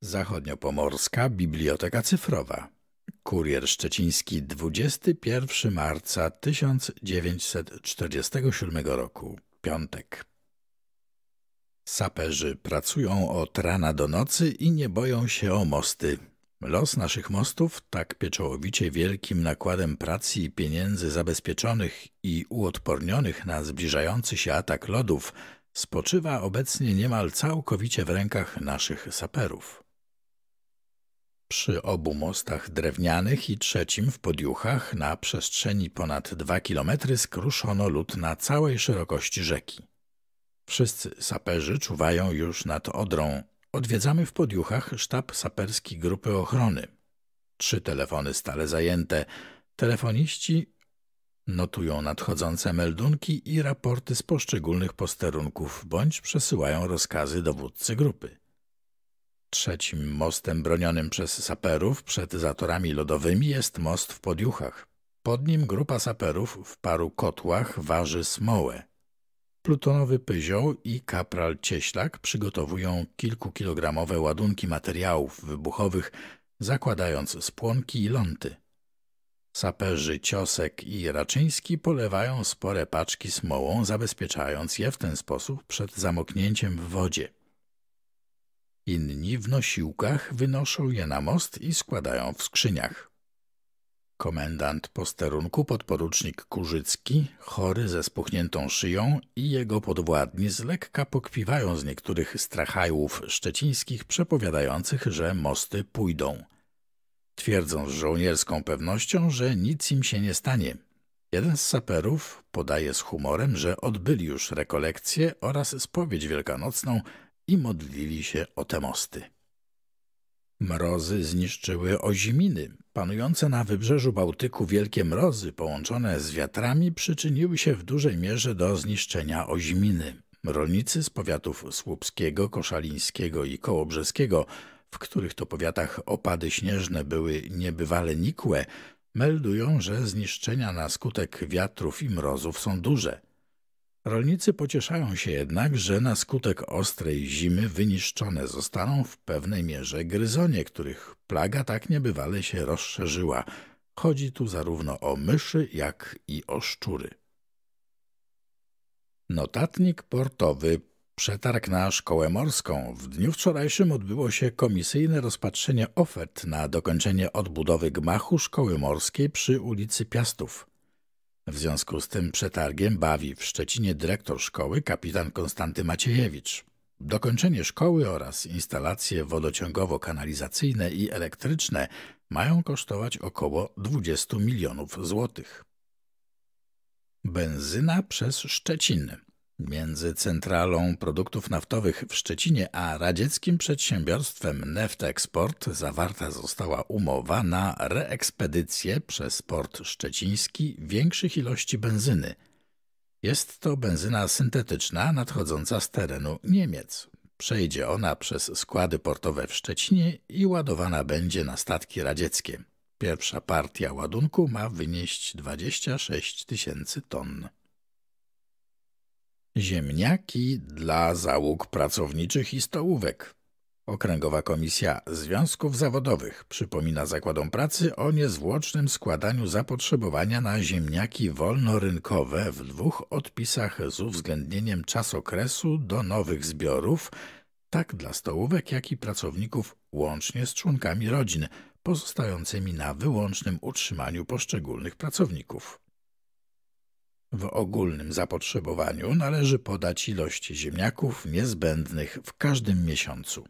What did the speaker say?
Zachodniopomorska Biblioteka Cyfrowa. Kurier Szczeciński 21 marca 1947 roku. Piątek. Saperzy pracują od rana do nocy i nie boją się o mosty. Los naszych mostów, tak pieczołowicie wielkim nakładem pracy i pieniędzy zabezpieczonych i uodpornionych na zbliżający się atak lodów, spoczywa obecnie niemal całkowicie w rękach naszych saperów. Przy obu mostach drewnianych i trzecim w Podjuchach na przestrzeni ponad dwa kilometry skruszono lód na całej szerokości rzeki. Wszyscy saperzy czuwają już nad Odrą. Odwiedzamy w Podjuchach sztab saperski grupy ochrony. Trzy telefony stale zajęte. Telefoniści notują nadchodzące meldunki i raporty z poszczególnych posterunków bądź przesyłają rozkazy dowódcy grupy. Trzecim mostem bronionym przez saperów przed zatorami lodowymi jest most w Podiuchach. Pod nim grupa saperów w paru kotłach waży smołę. Plutonowy Pyzioł i kapral Cieślak przygotowują kilkukilogramowe ładunki materiałów wybuchowych, zakładając spłonki i ląty. Saperzy Ciosek i Raczyński polewają spore paczki smołą, zabezpieczając je w ten sposób przed zamoknięciem w wodzie. Inni w nosiłkach wynoszą je na most i składają w skrzyniach. Komendant posterunku podporucznik Kurzycki, chory ze spuchniętą szyją i jego podwładni z lekka pokpiwają z niektórych strachajłów szczecińskich przepowiadających, że mosty pójdą. Twierdzą z żołnierską pewnością, że nic im się nie stanie. Jeden z saperów podaje z humorem, że odbyli już rekolekcję oraz spowiedź wielkanocną – i modlili się o te mosty. Mrozy zniszczyły oziminy. Panujące na wybrzeżu Bałtyku wielkie mrozy połączone z wiatrami przyczyniły się w dużej mierze do zniszczenia oziminy. Rolnicy z powiatów słupskiego, koszalińskiego i kołobrzeskiego, w których to powiatach opady śnieżne były niebywale nikłe, meldują, że zniszczenia na skutek wiatrów i mrozów są duże – Rolnicy pocieszają się jednak, że na skutek ostrej zimy wyniszczone zostaną w pewnej mierze gryzonie, których plaga tak niebywale się rozszerzyła. Chodzi tu zarówno o myszy, jak i o szczury. Notatnik portowy Przetarg na szkołę morską. W dniu wczorajszym odbyło się komisyjne rozpatrzenie ofert na dokończenie odbudowy gmachu szkoły morskiej przy ulicy Piastów. W związku z tym przetargiem bawi w Szczecinie dyrektor szkoły kapitan Konstanty Maciejewicz. Dokończenie szkoły oraz instalacje wodociągowo-kanalizacyjne i elektryczne mają kosztować około 20 milionów złotych. Benzyna przez Szczecin. Między Centralą Produktów Naftowych w Szczecinie a radzieckim przedsiębiorstwem Neftexport zawarta została umowa na reekspedycję przez port szczeciński większych ilości benzyny. Jest to benzyna syntetyczna nadchodząca z terenu Niemiec. Przejdzie ona przez składy portowe w Szczecinie i ładowana będzie na statki radzieckie. Pierwsza partia ładunku ma wynieść 26 tysięcy ton. Ziemniaki dla załóg pracowniczych i stołówek. Okręgowa Komisja Związków Zawodowych przypomina zakładom pracy o niezwłocznym składaniu zapotrzebowania na ziemniaki wolnorynkowe w dwóch odpisach z uwzględnieniem czasokresu do nowych zbiorów, tak dla stołówek, jak i pracowników łącznie z członkami rodzin, pozostającymi na wyłącznym utrzymaniu poszczególnych pracowników. W ogólnym zapotrzebowaniu należy podać ilość ziemniaków niezbędnych w każdym miesiącu.